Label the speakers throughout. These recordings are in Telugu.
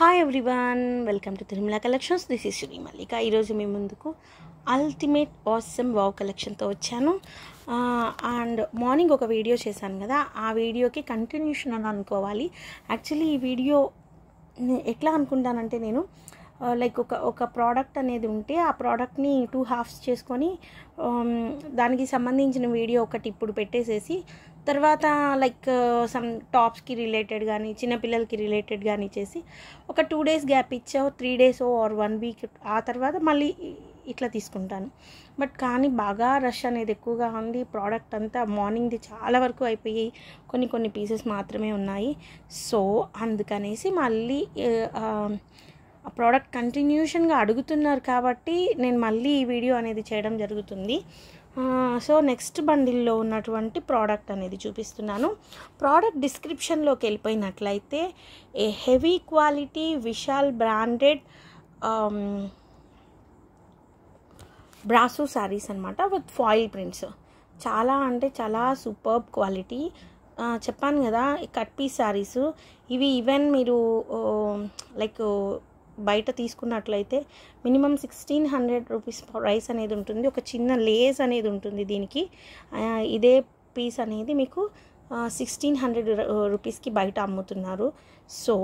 Speaker 1: hi everyone welcome to Tirumala collections this is Shri Mallika ఈరోజు మీ ముందుకు అల్టిమేట్ ఆసమ్ వావ్ కలెక్షన్తో వచ్చాను అండ్ మార్నింగ్ ఒక వీడియో చేశాను కదా ఆ వీడియోకి కంటిన్యూషన్ అని అనుకోవాలి యాక్చువల్లీ ఈ వీడియో ఎట్లా అనుకుంటానంటే నేను లైక్ ఒక ఒక ప్రోడక్ట్ అనేది ఉంటే ఆ ప్రోడక్ట్ని టూ హాఫ్స్ చేసుకొని um, దానికి సంబంధించిన వీడియో ఒకటి ఇప్పుడు పెట్టేసేసి తర్వాత లైక్ సమ్ టాప్స్కి రిలేటెడ్ కానీ చిన్నపిల్లలకి రిలేటెడ్ కానీ చేసి ఒక టూ డేస్ గ్యాప్ ఇచ్చావు three days or one week ఆ తర్వాత మళ్ళీ ఇట్లా తీసుకుంటాను బట్ కానీ బాగా రష్ అనేది ఎక్కువగా ఉంది ప్రోడక్ట్ అంతా మార్నింగ్ది చాలా వరకు అయిపోయి కొన్ని కొన్ని పీసెస్ మాత్రమే ఉన్నాయి సో అందుకనేసి మళ్ళీ ప్రోడక్ట్ కంటిన్యూషన్గా అడుగుతున్నారు కాబట్టి నేను మళ్ళీ ఈ వీడియో అనేది చేయడం జరుగుతుంది సో నెక్స్ట్ బండిల్లో ఉన్నటువంటి ప్రోడక్ట్ అనేది చూపిస్తున్నాను ప్రోడక్ట్ డిస్క్రిప్షన్లోకి వెళ్ళిపోయినట్లయితే a heavy quality Vishal branded brasso saris అనమాట విత్ ఫాయిల్ ప్రింట్స్ చాలా అంటే చాలా సూపర్బ్ క్వాలిటీ చెప్పాను కదా కట్ పీస్ శారీస్ ఇవి ఈవెన్ మీరు లైక్ బయట తీసుకున్నట్లయితే minimum sixteen hundred rupees price అనేది ఉంటుంది ఒక చిన్న లేస్ అనేది ఉంటుంది దీనికి ఇదే పీస్ అనేది మీకు సిక్స్టీన్ హండ్రెడ్ రూపీస్కి బయట అమ్ముతున్నారు సో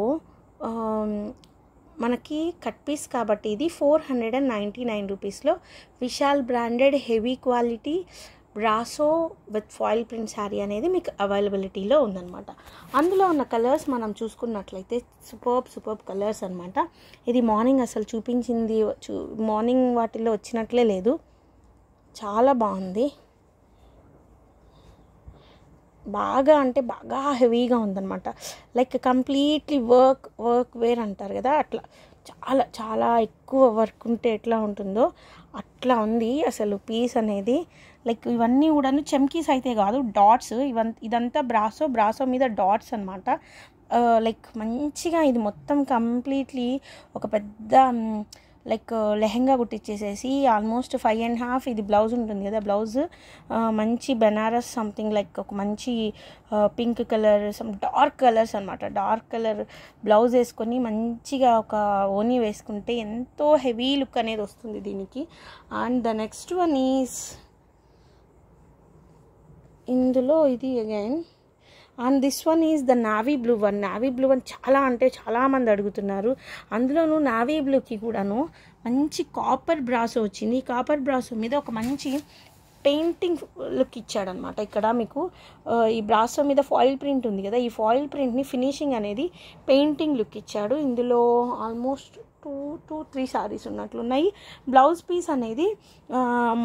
Speaker 1: మనకి కట్ పీస్ కాబట్టి ఇది four hundred and ninety nine రూపీస్లో Vishal branded heavy quality brasso with foil print sari అనేది మీకు అవైలబిలిటీలో ఉందన్నమాట అందులో ఉన్న కలర్స్ మనం చూసుకున్నట్లయితే సూపర్బ్ సూపర్బ్ కలర్స్ అనమాట ఇది మార్నింగ్ అసలు చూపించింది చూ మార్నింగ్ వాటిల్లో వచ్చినట్లే లేదు చాలా బాగుంది బాగా అంటే బాగా హెవీగా ఉందన్నమాట like completely work work wear అంటారు కదా అట్లా చాలా చాలా ఎక్కువ వర్క్ ఉంటే ఎట్లా ఉంటుందో అట్లా ఉంది అసలు పీస్ అనేది లైక్ ఇవన్నీ కూడాను చెంకీస్ అయితే కాదు డాట్స్ ఇవన్ ఇదంతా బ్రాసో బ్రాసో మీద డాట్స్ అనమాట లైక్ మంచిగా ఇది మొత్తం కంప్లీట్లీ ఒక పెద్ద లైక్ లెహెంగా కుట్టించేసేసి ఆల్మోస్ట్ ఫైవ్ అండ్ హాఫ్ ఇది బ్లౌజ్ ఉంటుంది కదా బ్లౌజ్ మంచి బెనారస్ సంథింగ్ లైక్ ఒక మంచి pink colour some dark colours అనమాట డార్క్ కలర్ బ్లౌజ్ వేసుకొని మంచిగా ఒక ఓనీ వేసుకుంటే ఎంతో హెవీ లుక్ అనేది వస్తుంది దీనికి and the next one is ఇందులో ఇది again and this one is the navy blue one navy blue one చాలా అంటే చాలామంది అడుగుతున్నారు అందులోనూ నావీ బ్లూకి కూడాను మంచి కాపర్ బ్రాసో వచ్చింది ఈ కాపర్ బ్రాసో మీద ఒక మంచి పెయింటింగ్ లుక్ ఇచ్చాడనమాట ఇక్కడ మీకు ఈ బ్రాసో మీద ఫాయిల్ ప్రింట్ ఉంది కదా ఈ ఫాయిల్ ప్రింట్ని ఫినిషింగ్ అనేది పెయింటింగ్ లుక్ ఇచ్చాడు ఇందులో almost two two three saris ఉన్నట్లున్నాయి బ్లౌజ్ పీస్ అనేది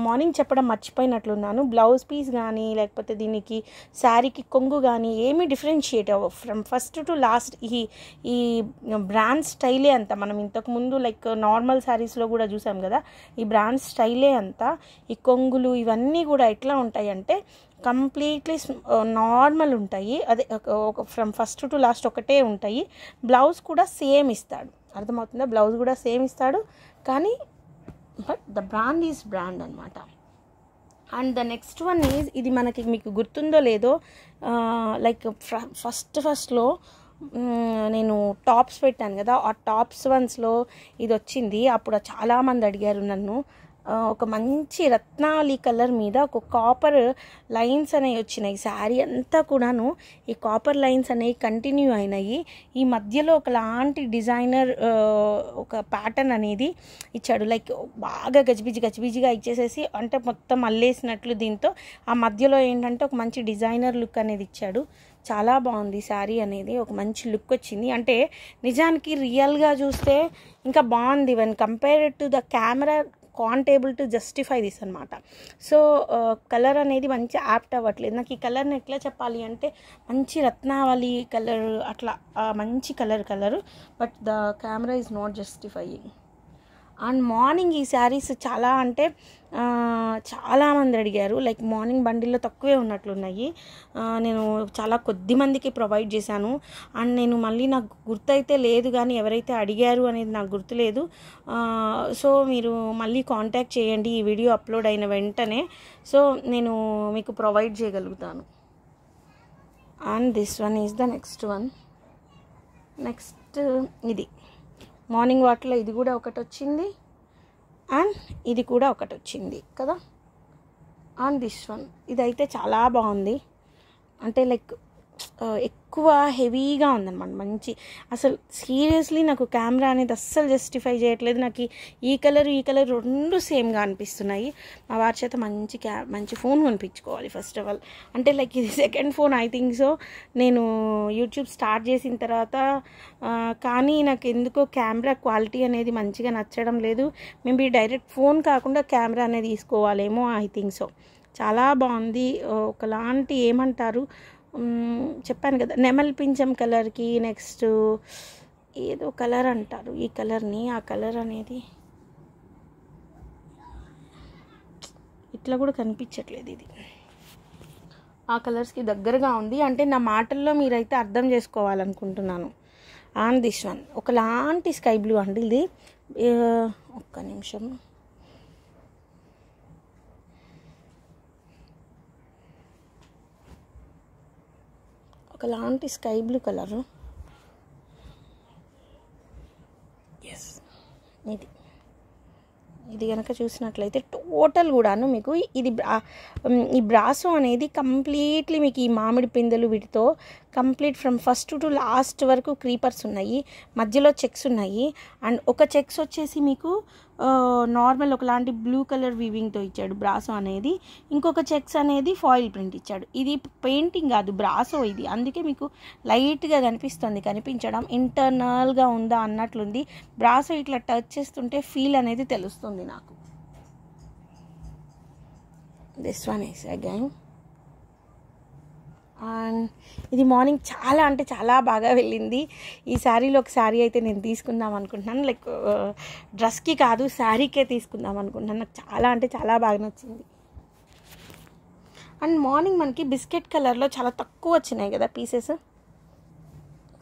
Speaker 1: మార్నింగ్ చెప్పడం మర్చిపోయినట్లున్నాను బ్లౌజ్ పీస్ కానీ లేకపోతే దీనికి శారీకి కొంగు కానీ ఏమీ డిఫరెన్షియేట్ అవ్వవు ఫ్రమ్ ఫస్ట్ టు లాస్ట్ ఈ ఈ బ్రాండ్ స్టైలే అంత మనం ఇంతకు ముందు లైక్ నార్మల్ శారీస్లో కూడా చూసాం కదా ఈ బ్రాండ్ స్టైలే అంత ఈ కొంగులు ఇవన్నీ కూడా ఎట్లా ఉంటాయంటే కంప్లీట్లీ నార్మల్ ఉంటాయి అదే ఒక ఫ్రమ్ ఫస్ట్ టు లాస్ట్ ఒకటే ఉంటాయి బ్లౌజ్ కూడా సేమ్ ఇస్తాడు అర్థమవుతుందా బ్లౌజ్ కూడా సేమ్ ఇస్తాడు కానీ but the brand is brand అనమాట and the next one is ఇది మనకి మీకు గుర్తుందో లేదో లైక్ ఫస్ట్ ఫస్ట్లో నేను టాప్స్ పెట్టాను కదా ఆ టాప్స్ వన్స్లో ఇది వచ్చింది అప్పుడు చాలామంది అడిగారు నన్ను ఒక మంచి రత్నాలి కలర్ మీద ఒక కాపర్ లైన్స్ అనేవి వచ్చినాయి శారీ అంతా కూడాను ఈ కాపర్ లైన్స్ అనేవి కంటిన్యూ అయినాయి ఈ మధ్యలో ఒకలాంటి డిజైనర్ ఒక ప్యాటర్న్ అనేది ఇచ్చాడు లైక్ బాగా గజిబిజి గజిబిజిగా ఇచ్చేసేసి అంటే మొత్తం అల్లేసినట్లు దీంతో ఆ మధ్యలో ఏంటంటే ఒక మంచి డిజైనర్ లుక్ అనేది ఇచ్చాడు చాలా బాగుంది శారీ అనేది ఒక మంచి లుక్ వచ్చింది అంటే నిజానికి రియల్గా చూస్తే ఇంకా బాగుంది one compared to the camera can't able able to justify this అనమాట సో కలర్ అనేది మంచి యాప్ట్ అవ్వట్లేదు నాకు ఈ కలర్ని ఎట్లా చెప్పాలి అంటే మంచి రత్నావళి కలర్ అట్లా మంచి colour colour but the camera is not justify and morning ఈ శారీస్ చాలా అంటే చాలామంది అడిగారు లైక్ మార్నింగ్ బండిల్లో తక్కువే ఉన్నట్లున్నాయి నేను చాలా కొద్ది మందికి ప్రొవైడ్ చేశాను అండ్ నేను మళ్ళీ నాకు గుర్తైతే లేదు కానీ ఎవరైతే అడిగారు అనేది నాకు గుర్తులేదు సో మీరు మళ్ళీ కాంటాక్ట్ చేయండి ఈ వీడియో అప్లోడ్ అయిన వెంటనే సో నేను మీకు ప్రొవైడ్ చేయగలుగుతాను and this one is the next one next ఇది మార్నింగ్ వాటర్లో ఇది కూడా ఒకటి వచ్చింది అండ్ ఇది కూడా ఒకటి వచ్చింది కదా అండ్ దిస్ వన్ ఇదైతే చాలా బాగుంది అంటే లైక్ ఎక్కువ హెవీగా ఉందన్నమాట మంచి అసలు సీరియస్లీ నాకు కెమెరా అనేది అస్సలు జస్టిఫై చేయట్లేదు నాకు ఈ కలర్ ఈ కలర్ రెండు సేమ్గా అనిపిస్తున్నాయి మా వారి చేత మంచి క్యా మంచి ఫోన్ కొనిపించుకోవాలి ఫస్ట్ ఆఫ్ ఆల్ అంటే లైక్ ఇది second phone I think so నేను యూట్యూబ్ స్టార్ట్ చేసిన తర్వాత కానీ నాకు ఎందుకో కెమెరా క్వాలిటీ అనేది మంచిగా నచ్చడం లేదు మేబీ డైరెక్ట్ ఫోన్ కాకుండా కెమెరా అనేది తీసుకోవాలేమో ఐ థింక్ సో చాలా బాగుంది ఒకలాంటి ఏమంటారు చెప్పాను కదా నెమల్ పింఛం కలర్కి నెక్స్ట్ ఏదో కలర్ అంటారు ఈ కలర్ని ఆ కలర్ అనేది ఇట్లా కూడా కనిపించట్లేదు ఇది ఆ కలర్స్కి దగ్గరగా ఉంది అంటే నా మాటల్లో మీరైతే అర్థం చేసుకోవాలనుకుంటున్నాను ఆన్ దిస్ వన్ ఒకలాంటి స్కై బ్లూ అండి ఇది ఒక్క నిమిషం ఒకలాంటి స్కై బ్లూ కలరు ఎస్ ఇది ఇది కనుక చూసినట్లయితే టోటల్ కూడాను మీకు ఇది ఈ బ్రాసో అనేది కంప్లీట్లీ మీకు ఈ మామిడి పిందెలు వీటితో complete from first to last వరకు క్రీపర్స్ ఉన్నాయి మధ్యలో చెక్స్ ఉన్నాయి అండ్ ఒక చెక్స్ వచ్చేసి మీకు నార్మల్ ఒకలాంటి బ్లూ కలర్ వీవింగ్తో ఇచ్చాడు బ్రాసో అనేది ఇంకొక చెక్స్ అనేది ఫాయిల్ ప్రింట్ ఇచ్చాడు ఇది పెయింటింగ్ కాదు బ్రాసో ఇది అందుకే మీకు లైట్గా కనిపిస్తుంది కనిపించడం ఇంటర్నల్గా ఉందా అన్నట్లుంది బ్రాసో ఇట్లా టచ్ చేస్తుంటే ఫీల్ అనేది తెలుస్తుంది నాకు this one is again and ఇది మార్నింగ్ చాలా అంటే చాలా బాగా వెళ్ళింది ఈ శారీలో ఒక శారీ అయితే నేను తీసుకుందాం అనుకుంటున్నాను లైక్ డ్రెస్కి కాదు శారీకే తీసుకుందాం అనుకుంటున్నాను నాకు చాలా అంటే చాలా బాగా నచ్చింది అండ్ మార్నింగ్ మనకి బిస్కెట్ కలర్లో చాలా తక్కువ వచ్చినాయి కదా పీసెస్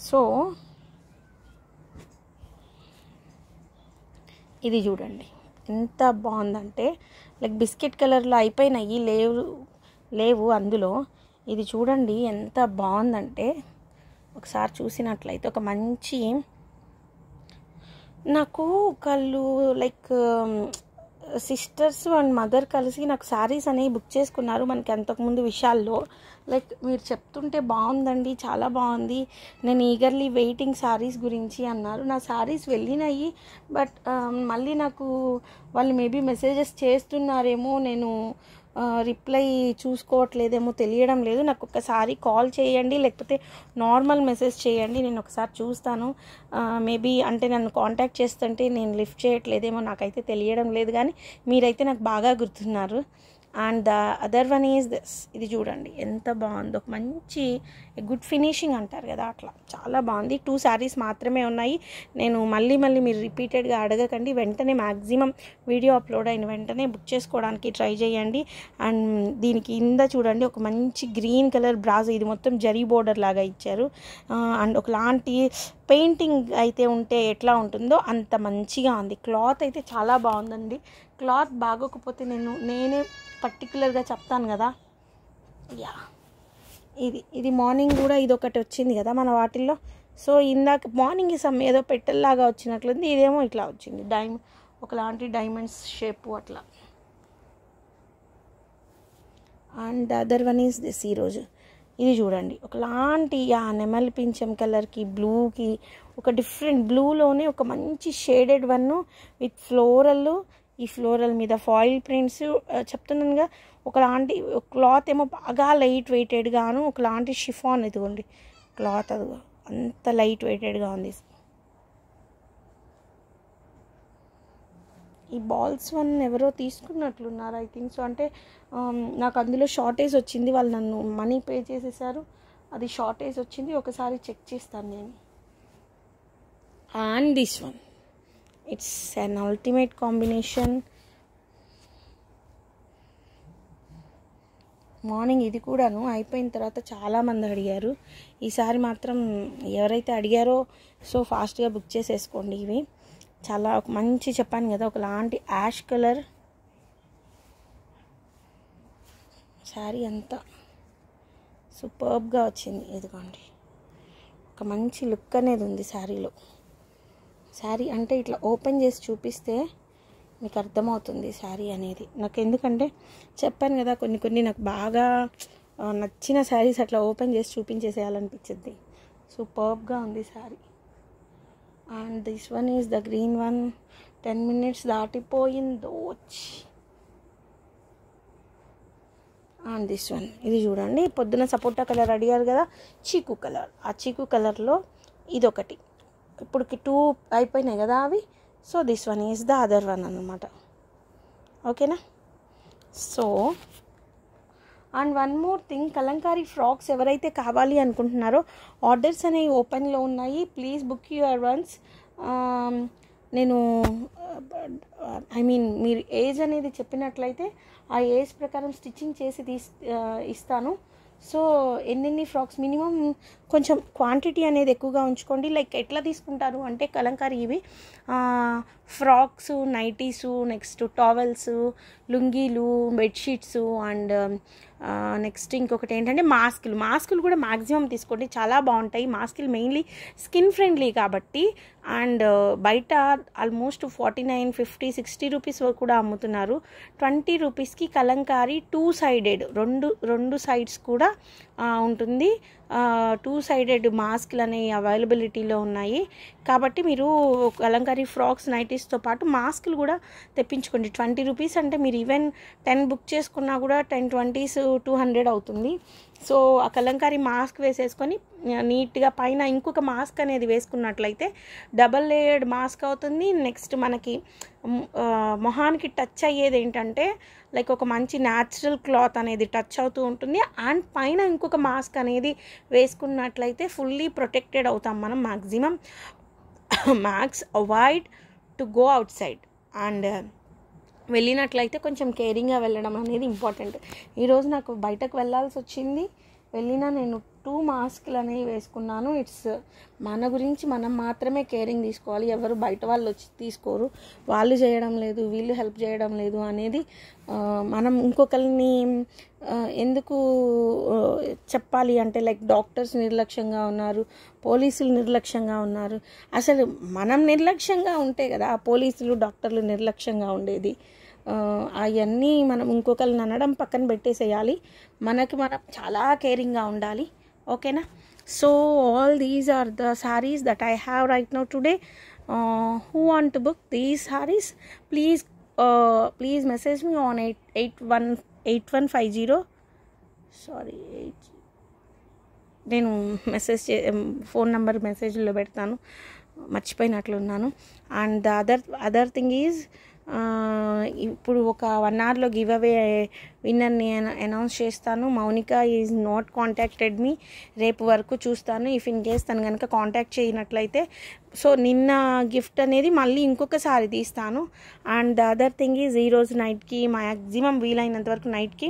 Speaker 1: సో ఇది చూడండి ఎంత బాగుందంటే లైక్ బిస్కెట్ కలర్లో అయిపోయినాయి లేవు లేవు అందులో ఇది చూడండి ఎంత బాగుందంటే ఒకసారి చూసినట్లయితే ఒక మంచి నాకు కళ్ళు లైక్ సిస్టర్స్ అండ్ మదర్ కలిసి నాకు శారీస్ అనేవి బుక్ చేసుకున్నారు మనకి అంతకుముందు విషయాల్లో లైక్ మీరు చెప్తుంటే బాగుందండి చాలా బాగుంది నేను ఈగర్లీ వెయిటింగ్ శారీస్ గురించి అన్నారు నా శారీస్ వెళ్ళినాయి బట్ మళ్ళీ నాకు వాళ్ళు మేబీ మెసేజెస్ చేస్తున్నారేమో నేను రిప్లై చూసుకోవట్లేదేమో తెలియడం లేదు నాకు ఒకసారి కాల్ చేయండి లేకపోతే నార్మల్ మెసేజ్ చేయండి నేను ఒకసారి చూస్తాను మేబీ అంటే నన్ను కాంటాక్ట్ చేస్తుంటే నేను లిఫ్ట్ చేయట్లేదేమో నాకైతే తెలియడం లేదు కానీ మీరైతే నాకు బాగా గుర్తున్నారు and the other one is this ఇది చూడండి ఎంత బాగుందో మంచి గుడ్ ఫినిషింగ్ అంటారు కదా అట్లా చాలా బాగుంది టూ శారీస్ మాత్రమే ఉన్నాయి నేను మళ్ళీ మళ్ళీ మీరు రిపీటెడ్గా అడగకండి వెంటనే మ్యాక్సిమం వీడియో అప్లోడ్ అయిన వెంటనే బుక్ చేసుకోవడానికి ట్రై చేయండి అండ్ దీనికి కింద చూడండి ఒక మంచి గ్రీన్ కలర్ బ్రాజ్ ఇది మొత్తం జరీ బోర్డర్ లాగా ఇచ్చారు అండ్ ఒకలాంటి పెయింటింగ్ అయితే ఉంటే ఎట్లా ఉంటుందో అంత మంచిగా ఉంది క్లాత్ అయితే చాలా బాగుందండి క్లాత్ బాగోకపోతే నేను నేనే పర్టికులర్గా చెప్తాను కదా యా ఇది ఇది మార్నింగ్ కూడా ఇది ఒకటి వచ్చింది కదా మన వాటిల్లో సో ఇందాక మార్నింగ్ సమ్ ఏదో పెట్టెల్లాగా వచ్చినట్లుంది ఇదేమో ఇట్లా వచ్చింది డైమ ఒకలాంటి డైమండ్స్ షేపు అట్లా and other one is this ఈరోజు ఇది చూడండి ఒకలాంటి ఆ నెమలి పింఛం కలర్కి బ్లూకి ఒక డిఫరెంట్ బ్లూలోనే ఒక మంచి షేడెడ్ వన్ విత్ ఫ్లోరల్ ఈ ఫ్లోరల్ మీద ఫాయిల్ ప్రింట్స్ చెప్తున్నానుగా ఒకలాంటి క్లాత్ ఏమో బాగా లైట్ వెయిటెడ్గాను ఒకలాంటి షిఫాన్ ఇదిగోండి క్లాత్ అది అంత లైట్ వెయిటెడ్గా ఉంది ఈ బాల్స్ వన్ ఎవరో తీసుకున్నట్లున్నారు ఐ థింక్ సో అంటే నాకు అందులో షార్టేజ్ వచ్చింది వాళ్ళు నన్ను మనీ పే చేసేసారు అది షార్టేజ్ వచ్చింది ఒకసారి చెక్ చేస్తాను నేను and this one it's an ultimate combination morning ఇది కూడాను అయిపోయిన తర్వాత చాలామంది అడిగారు ఈసారి మాత్రం ఎవరైతే అడిగారో సో ఫాస్ట్గా బుక్ చేసేసుకోండి ఇవి చాలా ఒక మంచి చెప్పాను కదా ఒకలాంటి యాష్ కలర్ శారీ అంతా సూపర్బ్గా వచ్చింది ఇదిగోండి ఒక మంచి లుక్ అనేది ఉంది శారీలో శారీ అంటే ఇట్లా ఓపెన్ చేసి చూపిస్తే మీకు అర్థమవుతుంది శారీ అనేది నాకు ఎందుకంటే చెప్పాను కదా కొన్ని కొన్ని నాకు బాగా నచ్చిన శారీస్ అట్లా ఓపెన్ చేసి చూపించేసేయాలనిపించింది సూపర్గా ఉంది sari and this one is the green one ten minutes దాటిపోయిందో అండ్ దిస్ వన్ ఇది చూడండి పొద్దున సపోటా కలర్ అడిగారు కదా చీకు కలర్ ఆ చీకు కలర్లో ఇదొకటి ఇప్పటికి టూ అయిపోయినాయి కదా అవి so this one is the other one అనమాట ఓకేనా so and one more thing Kalamkari frocks ఎవరైతే కావాలి అనుకుంటున్నారో ఆర్డర్స్ అనేవి ఓపెన్లో ఉన్నాయి ప్లీజ్ బుక్ యువర్ వన్స్ నేను ఐ మీన్ మీరు ఏజ్ అనేది చెప్పినట్లయితే ఆ ఏజ్ ప్రకారం స్టిచ్చింగ్ చేసి తీస్ ఇస్తాను సో ఎన్నెన్ని ఫ్రాక్స్ మినిమం కొంచెం క్వాంటిటీ అనేది ఎక్కువగా ఉంచుకోండి లైక్ ఎట్లా తీసుకుంటారు అంటే కలంకారీ ఇవి ఫ్రాక్స్ నైటీసు నెక్స్ట్ టావెల్స్ లుంగీలు బెడ్షీట్స్ అండ్ నెక్స్ట్ ఇంకొకటి ఏంటంటే మాస్కులు మాస్కులు కూడా మాక్సిమం తీసుకోండి చాలా బాగుంటాయి మాస్కులు మెయిన్లీ స్కిన్ ఫ్రెండ్లీ కాబట్టి అండ్ బయట almost forty nine fifty sixty rupees కూడా అమ్ముతున్నారు ట్వంటీ రూపీస్కి కలంకారీ టూ సైడెడ్ రెండు రెండు సైడ్స్ కూడా ఉంటుంది టూ సైడెడ్ మాస్క్లు అనేవి అవైలబిలిటీలో ఉన్నాయి కాబట్టి మీరు కలంకారీ ఫ్రాక్స్ నైటీస్తో పాటు మాస్క్లు కూడా తెప్పించుకోండి ట్వంటీ రూపీస్ అంటే మీరు ఈవెన్ టెన్ బుక్ చేసుకున్నా కూడా టెన్ ట్వంటీస్ టూ హండ్రెడ్ అవుతుంది సో ఆ కలంకారీ మాస్క్ వేసేసుకొని నీట్గా పైన ఇంకొక మాస్క్ అనేది వేసుకున్నట్లయితే డబల్ లేయర్డ్ మాస్క్ అవుతుంది నెక్స్ట్ మనకి మొహానికి టచ్ అయ్యేది ఏంటంటే లైక్ ఒక మంచి న్యాచురల్ క్లాత్ అనేది టచ్ అవుతూ ఉంటుంది అండ్ పైన ఇంకొక మాస్క్ అనేది వేసుకున్నట్లయితే ఫుల్లీ ప్రొటెక్టెడ్ అవుతాం మనం maximum max avoid to go outside and వెళ్ళినట్లయితే కొంచెం కేరింగ్గా వెళ్ళడం అనేది ఇంపార్టెంట్ ఈరోజు నాకు బయటకు వెళ్ళాల్సి వచ్చింది వెళ్ళినా నేను టూ మాస్క్లు అనేవి వేసుకున్నాను ఇట్స్ మన గురించి మనం మాత్రమే కేరింగ్ తీసుకోవాలి ఎవరు బయట వాళ్ళు వచ్చి తీసుకోరు వాళ్ళు చేయడం లేదు వీళ్ళు హెల్ప్ చేయడం లేదు అనేది మనం ఇంకొకరిని ఎందుకు చెప్పాలి అంటే లైక్ డాక్టర్స్ నిర్లక్ష్యంగా ఉన్నారు పోలీసులు నిర్లక్ష్యంగా ఉన్నారు అసలు మనం నిర్లక్ష్యంగా ఉంటే కదా ఆ పోలీసులు డాక్టర్లు నిర్లక్ష్యంగా ఉండేది అవన్నీ మనం ఇంకొకరిని అనడం పక్కన పెట్టేసేయాలి మనకి మనం చాలా కేరింగ్గా ఉండాలి ఓకేనా so all these are the saris that I have right now today who want to book these saris please please message me on eight eight one eight one five zero sorry eight నేను మెసేజ్ చే ఫోన్ నెంబర్ మెసేజ్లో పెడతాను మర్చిపోయినట్లున్నాను and the other other thing is ఇప్పుడు ఒక వన్ అవర్లో గివ్ అవే విన్నర్ని అనౌన్స్ చేస్తాను Mounika is not contacted me రేపు వరకు చూస్తాను ఇఫ్ ఇన్ కేస్ తను కనుక కాంటాక్ట్ చేయనట్లయితే సో నిన్న గిఫ్ట్ అనేది మళ్ళీ ఇంకొకసారి తీస్తాను and the other thing is ఈరోజు నైట్కి మ్యాక్సిమం వీలైనంత వరకు నైట్కి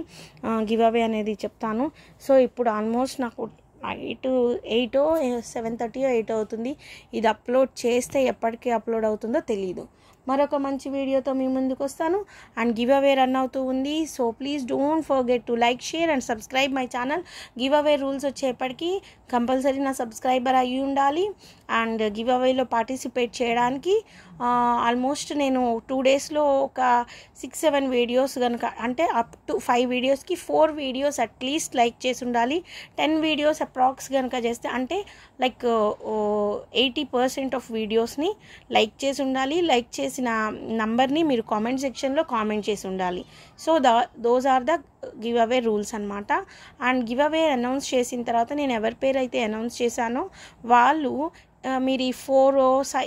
Speaker 1: గివ్ అవే అనేది చెప్తాను సో ఇప్పుడు ఆల్మోస్ట్ నాకు నైట్ ఎయిటో సెవెన్ థర్టీ ఎయిట్ అవుతుంది ఇది అప్లోడ్ చేస్తే ఎప్పటికీ అప్లోడ్ అవుతుందో తెలియదు మరొక మంచి వీడియోతో మీ ముందుకు వస్తాను అండ్ గివ్ అవే రన్ అవుతూ ఉంది so please don't forget to like share and subscribe my channel give away rules వచ్చేప్పటికీ కంపల్సరీ నా సబ్స్క్రైబర్ అయ్యి ఉండాలి అండ్ గివ్ అవేలో పార్టిసిపేట్ చేయడానికి ఆల్మోస్ట్ నేను టూ డేస్లో ఒక సిక్స్ సెవెన్ వీడియోస్ కనుక అంటే అప్ టు ఫైవ్ వీడియోస్కి ఫోర్ వీడియోస్ అట్లీస్ట్ లైక్ చేసి ఉండాలి టెన్ వీడియోస్ అప్రాక్స్ కనుక చేస్తే అంటే లైక్ ఎయిటీ పర్సెంట్ ఆఫ్ వీడియోస్ని లైక్ చేసి ఉండాలి లైక్ చేసిన నంబర్ని మీరు కామెంట్ సెక్షన్లో కామెంట్ చేసి ఉండాలి so the those are the give away rules అనమాట అండ్ గివ్ అవే అనౌన్స్ చేసిన తర్వాత నేను ఎవరి పేరు అయితే అనౌన్స్ చేశానో వాళ్ళు మీరు ఈ ఫోరో సై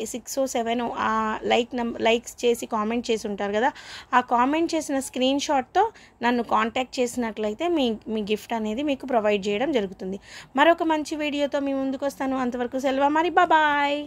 Speaker 1: సెవెన్ ఆ లైక్ నం లైక్స్ చేసి కామెంట్ చేసి ఉంటారు కదా ఆ కామెంట్ చేసిన స్క్రీన్ షాట్తో నన్ను కాంటాక్ట్ చేసినట్లయితే మీ మీ గిఫ్ట్ అనేది మీకు ప్రొవైడ్ చేయడం జరుగుతుంది మరొక మంచి వీడియోతో మీ ముందుకు వస్తాను అంతవరకు సెలవు మరి బాబాయ్